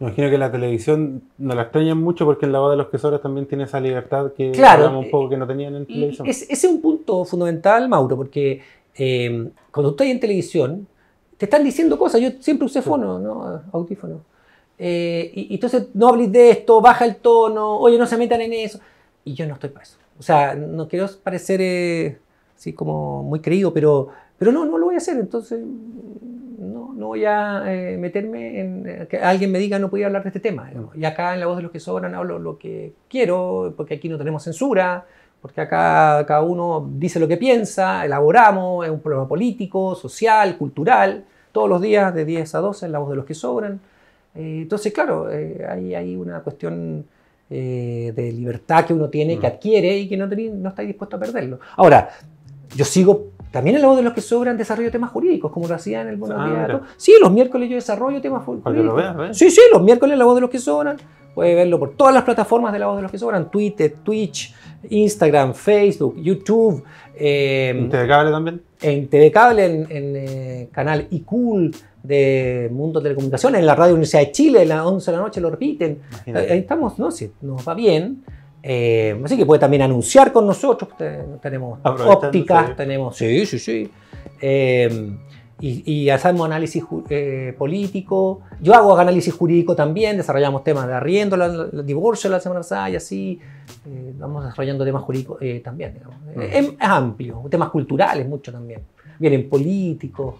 Imagino que la televisión no la extrañan mucho porque en la boda de los quesoros también tiene esa libertad que no tenían en televisión. ese es un punto fundamental, Mauro, porque eh, cuando estás en televisión, te están diciendo cosas. Yo siempre usé fono, ¿no? Audífono. Eh, y, entonces, no hables de esto, baja el tono, oye, no se metan en eso. Y yo no estoy para eso. O sea, no quiero parecer eh, así como muy creído, pero, pero no, no lo voy a hacer. Entonces, no voy a eh, meterme en eh, que alguien me diga no podía hablar de este tema. Y acá en La Voz de los que Sobran hablo lo que quiero, porque aquí no tenemos censura, porque acá cada uno dice lo que piensa, elaboramos, es un problema político, social, cultural, todos los días de 10 a 12 en La Voz de los que Sobran. Eh, entonces, claro, hay, una cuestión de libertad que uno tiene, que mm. adquiere y que no, no está dispuesto a perderlo. Ahora, yo sigo también en la voz de los que sobran desarrollo temas jurídicos, como lo hacía en el Buenos ah, Sí, los miércoles yo desarrollo temas jurídicos. Lo veas, Sí, sí, los miércoles la voz de los que sobran. Puedes verlo por todas las plataformas de la voz de los que sobran: Twitter, Twitch, Instagram, Facebook, YouTube. Em, ¿En TV Cable también? En TV Cable, en, el eh, canal iCool de Mundo de Telecomunicaciones, en la Radio Universidad de Chile, a las 11 de la noche lo repiten. Ahí estamos, no sé, nos va bien. Eh, así que puede también anunciar con nosotros. Tenemos ópticas, tenemos. Sí, sí, sí. Eh, y, hacemos análisis eh, político. Yo hago análisis jurídico también, desarrollamos temas de arriendo, el divorcio la semana pasada y así. vamos desarrollando temas jurídicos también. Mm. Es, es, amplio, temas culturales mucho también. Vienen políticos.